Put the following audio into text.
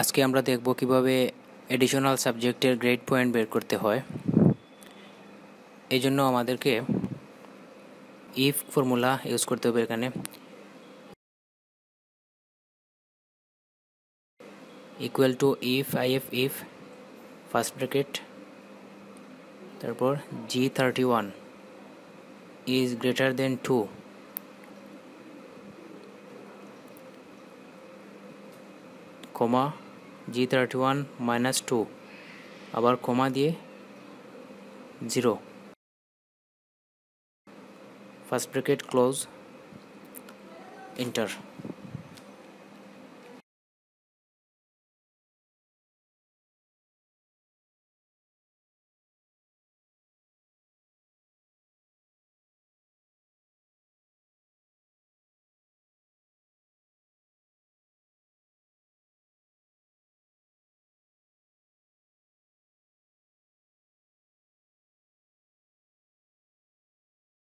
আজকে আমরা দেখব কিভাবে অ্যাডিশনাল সাবজেক্টের গ্রেড পয়েন্ট বের করতে হয় এই জন্য আমাদেরকে ইফ ফর্মুলা ইউজ করতে হবে এখানে equal to if I F if first bracket তারপর G thirty one is greater than two comma G thirty one minus two আবার কমা দিয়ে zero first bracket close enter